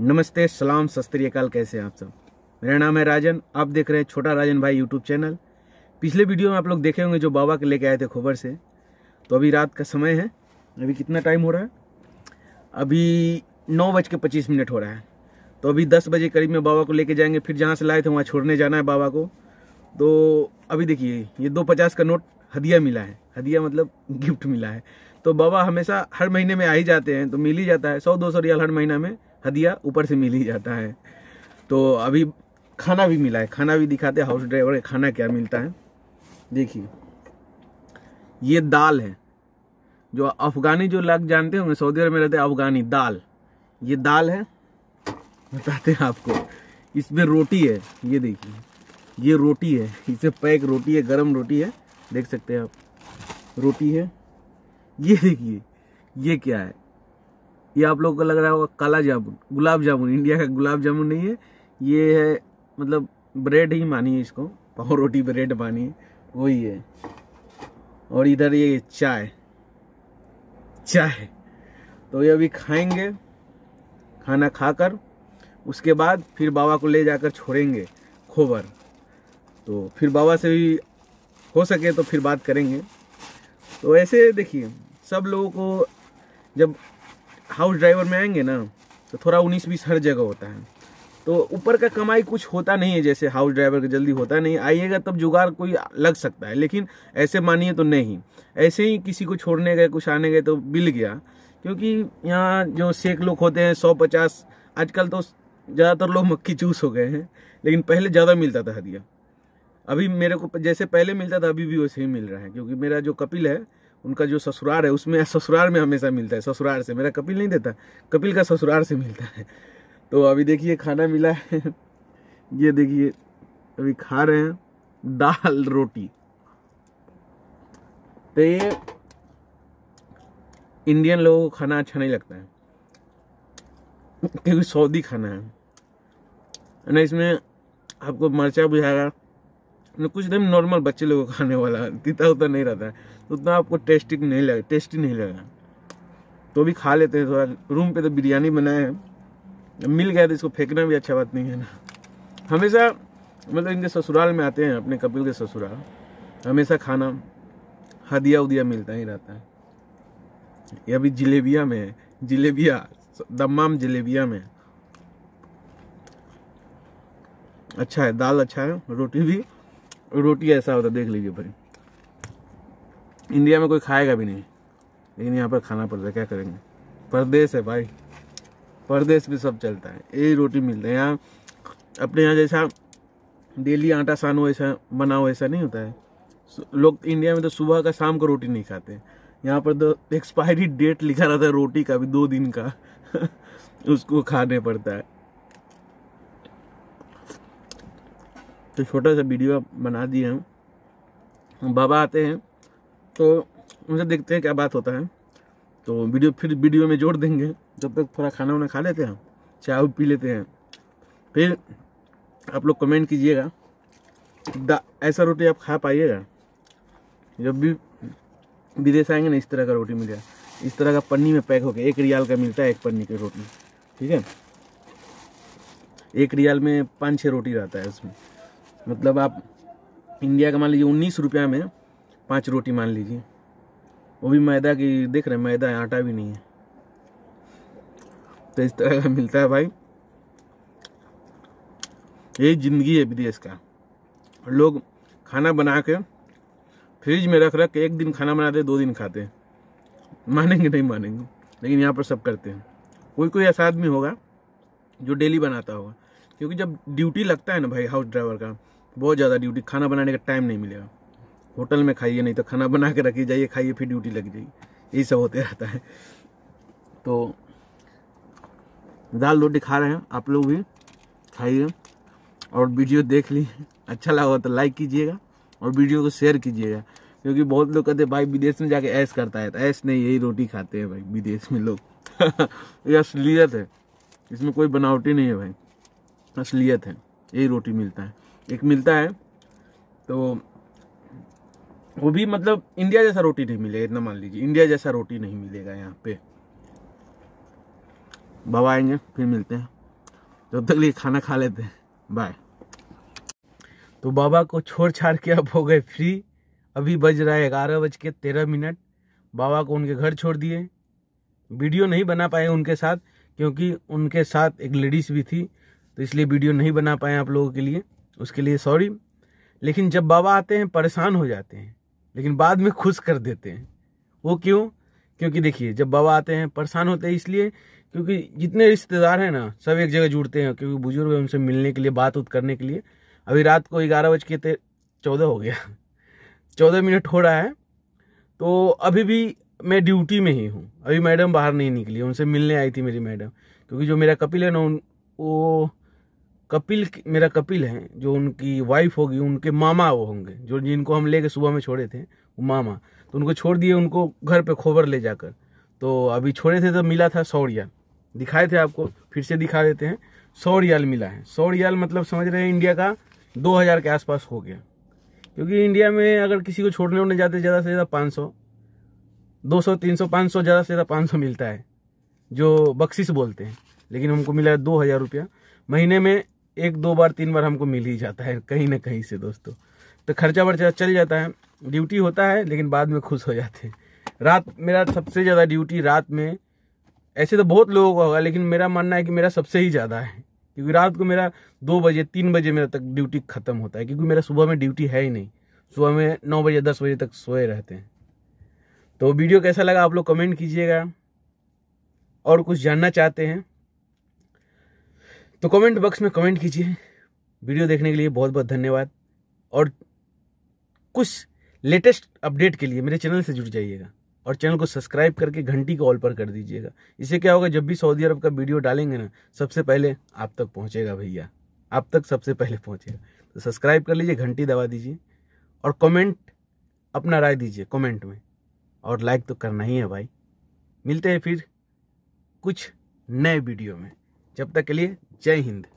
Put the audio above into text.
नमस्ते सलाम सस्त्रीकाल कैसे हैं आप सब मेरा नाम है राजन आप देख रहे हैं छोटा राजन भाई यूट्यूब चैनल पिछले वीडियो में आप लोग देखे होंगे जो बाबा के लेके आए थे खोबर से तो अभी रात का समय है अभी कितना टाइम हो रहा है अभी नौ बज के पच्चीस मिनट हो रहा है तो अभी दस बजे करीब में बाबा को लेके जाएंगे फिर जहाँ से लाए थे वहाँ छोड़ने जाना है बाबा को तो अभी देखिए ये दो पचास का नोट हदिया मिला है हदिया मतलब गिफ्ट मिला है तो बाबा हमेशा हर महीने में आ ही जाते हैं तो मिल ही जाता है सौ दो सौ रियाल हर महीना में हदिया ऊपर से मिल ही जाता है तो अभी खाना भी मिला है खाना भी दिखाते हैं हाउस ड्राइवर खाना क्या मिलता है देखिए ये दाल है जो अफगानी जो लोग जानते होंगे सऊदी अरब में रहते हैं अफगानी दाल ये दाल है बताते हैं आपको इसमें रोटी है ये देखिए ये रोटी है इसे पैक रोटी है गरम रोटी है देख सकते हैं आप रोटी है ये देखिए ये क्या है ये आप लोगों को लग रहा होगा काला जामुन गुलाब जामुन इंडिया का गुलाब जामुन नहीं है ये है मतलब ब्रेड ही मानिए इसको पाव रोटी ब्रेड मानिए वही है और इधर ये चाय चाय तो ये अभी खाएंगे खाना खाकर उसके बाद फिर बाबा को ले जाकर छोड़ेंगे खोबर तो फिर बाबा से भी हो सके तो फिर बात करेंगे तो ऐसे देखिए सब लोगों को जब हाउस ड्राइवर में आएंगे ना तो थोड़ा उन्नीस बीस हर जगह होता है तो ऊपर का कमाई कुछ होता नहीं है जैसे हाउस ड्राइवर का जल्दी होता नहीं आइएगा तब जुगाड़ कोई लग सकता है लेकिन ऐसे मानिए तो नहीं ऐसे ही किसी को छोड़ने गए कुछ आने गए तो बिल गया क्योंकि यहाँ जो सेक लोग होते हैं सौ पचास आजकल तो ज़्यादातर लोग मक्खी चूस हो गए हैं लेकिन पहले ज़्यादा मिलता था हदिया अभी मेरे को जैसे पहले मिलता था अभी भी वैसे ही मिल रहा है क्योंकि मेरा जो कपिल है उनका जो ससुरार है उसमें ससुरार में हमेशा मिलता है ससुरार से मेरा कपिल नहीं देता कपिल का ससुरार से मिलता है तो अभी देखिए खाना मिला है ये देखिए अभी खा रहे हैं दाल रोटी तो ये इंडियन लोगों को खाना अच्छा नहीं लगता है क्योंकि सऊदी खाना है ना इसमें आपको मर्चा बुझाएगा कुछ दिन नॉर्मल बच्चे लोगों को खाने वाला तीता उता नहीं रहता है उतना आपको टेस्टी नहीं लगा टेस्टी नहीं लगा तो भी खा लेते हैं थोड़ा रूम पे तो बिरयानी बनाए हैं मिल गया तो इसको फेंकना भी अच्छा बात नहीं है ना हमेशा मतलब इनके ससुराल में आते हैं अपने कपिल के ससुराल हमेशा खाना हदिया उदिया मिलता ही रहता है ये अभी जिलेबिया में है जिलेबिया दमाम जिलेबिया में अच्छा है दाल अच्छा है रोटी भी रोटी ऐसा होता देख लीजिए भाई इंडिया में कोई खाएगा भी नहीं लेकिन यहाँ पर खाना पड़ता है क्या करेंगे परदेश है भाई परदेश में सब चलता है यही रोटी मिलता है यहाँ अपने यहाँ जैसा डेली आटा सानो ऐसा बनाओ ऐसा नहीं होता है लोग इंडिया में तो सुबह का शाम का रोटी नहीं खाते यहाँ पर तो एक्सपायरी डेट लिखा रहता है रोटी का भी दो दिन का उसको खाने पड़ता है तो छोटा सा वीडियो बना दिए हम बाबा आते हैं तो उनसे देखते हैं क्या बात होता है तो वीडियो फिर वीडियो में जोड़ देंगे जब तक थोड़ा खाना वाना खा लेते हैं चाय पी लेते हैं फिर आप लोग कमेंट कीजिएगा ऐसा रोटी आप खा पाइएगा जब भी विदेश आएंगे ना इस तरह का रोटी मिलेगा इस तरह का पन्नी में पैक होकर एक रियाल का मिलता है एक पन्नी की रोटी ठीक है एक रियाल में पाँच छः रोटी रहता है उसमें मतलब आप इंडिया का मान लीजिए उन्नीस रुपया में पांच रोटी मान लीजिए वो भी मैदा की देख रहे हैं मैदा है आटा भी नहीं है तो इस तरह का मिलता है भाई यही जिंदगी है विदेश का और लोग खाना बना के फ्रिज में रख रख के एक दिन खाना बनाते दो दिन खाते हैं मानेंगे नहीं मानेंगे लेकिन यहाँ पर सब करते हैं कोई कोई ऐसा आदमी होगा जो डेली बनाता होगा क्योंकि जब ड्यूटी लगता है ना भाई हाउस ड्राइवर का बहुत ज़्यादा ड्यूटी खाना बनाने का टाइम नहीं मिलेगा होटल में खाइए नहीं तो खाना बना के रखी जाइए खाइए फिर ड्यूटी लग जाइए यही सब होते रहता है तो दाल रोटी खा रहे हैं आप लोग भी खाइए और वीडियो देख ली अच्छा लगा तो लाइक कीजिएगा और वीडियो को शेयर कीजिएगा क्योंकि बहुत लोग कहते हैं भाई विदेश में जाके ऐश करता है तो ऐश नहीं यही रोटी खाते हैं भाई विदेश में लोग ये असलियत है इसमें कोई बनावटी नहीं है भाई असलियत है यही रोटी मिलता है एक मिलता है तो वो भी मतलब इंडिया जैसा रोटी नहीं मिलेगा इतना मान लीजिए इंडिया जैसा रोटी नहीं मिलेगा यहाँ पे बाबा आएंगे फिर मिलते हैं जब तक लिए खाना खा लेते हैं बाय तो बाबा को छोड़ छाड़ के अब हो गए फ्री अभी बज रहा है ग्यारह बज के तेरह मिनट बाबा को उनके घर छोड़ दिए वीडियो नहीं बना पाए उनके साथ क्योंकि उनके साथ एक लेडीज़ भी थी तो इसलिए वीडियो नहीं बना पाए आप लोगों के लिए उसके लिए सॉरी लेकिन जब बाबा आते हैं परेशान हो जाते हैं लेकिन बाद में खुश कर देते हैं वो क्यों क्योंकि देखिए जब बाबा आते हैं परेशान होते हैं इसलिए क्योंकि जितने रिश्तेदार हैं ना सब एक जगह जुड़ते हैं क्योंकि बुजुर्ग उनसे मिलने के लिए बात उत करने के लिए अभी रात को ग्यारह बज के चौदह हो गया चौदह मिनट हो रहा है तो अभी भी मैं ड्यूटी में ही हूँ अभी मैडम बाहर नहीं निकली उनसे मिलने आई थी मेरी मैडम क्योंकि जो मेरा कपिल है ना उन वो कपिल मेरा कपिल हैं जो उनकी वाइफ होगी उनके मामा वो होंगे जो जिनको हम लेके सुबह में छोड़े थे वो मामा तो उनको छोड़ दिए उनको घर पे खोबर ले जाकर तो अभी छोड़े थे तो मिला था सौरियाल दिखाए थे आपको फिर से दिखा देते हैं सौरियाल मिला है सौरियाल मतलब समझ रहे हैं इंडिया का दो हज़ार के आसपास हो गया क्योंकि इंडिया में अगर किसी को छोड़ने उड़ने जाते ज़्यादा से ज़्यादा पाँच सौ दो सौ तीन सौ पाँच सौ ज़्यादा से ज़्यादा पाँच सौ मिलता है जो बख्शिश बोलते हैं लेकिन हमको मिला है दो हज़ार रुपया महीने में एक दो बार तीन बार हमको मिल ही जाता है कहीं ना कहीं से दोस्तों तो खर्चा वर्चा चल जाता है ड्यूटी होता है लेकिन बाद में खुश हो जाते हैं रात मेरा सबसे ज़्यादा ड्यूटी रात में ऐसे तो बहुत लोगों का होगा लेकिन मेरा मानना है कि मेरा सबसे ही ज़्यादा है क्योंकि रात को मेरा दो बजे तीन बजे मेरा तक ड्यूटी ख़त्म होता है क्योंकि मेरा सुबह में ड्यूटी है ही नहीं सुबह में नौ बजे दस बजे तक सोए रहते हैं तो वीडियो कैसा लगा आप लोग कमेंट कीजिएगा और कुछ जानना चाहते हैं तो कमेंट बॉक्स में कमेंट कीजिए वीडियो देखने के लिए बहुत बहुत धन्यवाद और कुछ लेटेस्ट अपडेट के लिए मेरे चैनल से जुड़ जाइएगा और चैनल को सब्सक्राइब करके घंटी को ऑल पर कर दीजिएगा इसे क्या होगा जब भी सऊदी अरब का वीडियो डालेंगे ना सबसे पहले आप तक पहुंचेगा भैया आप तक सबसे पहले पहुंचेगा तो सब्सक्राइब कर लीजिए घंटी दबा दीजिए और कमेंट अपना राय दीजिए कमेंट में और लाइक तो करना ही है भाई मिलते हैं फिर कुछ नए वीडियो में जब तक के लिए जय हिंद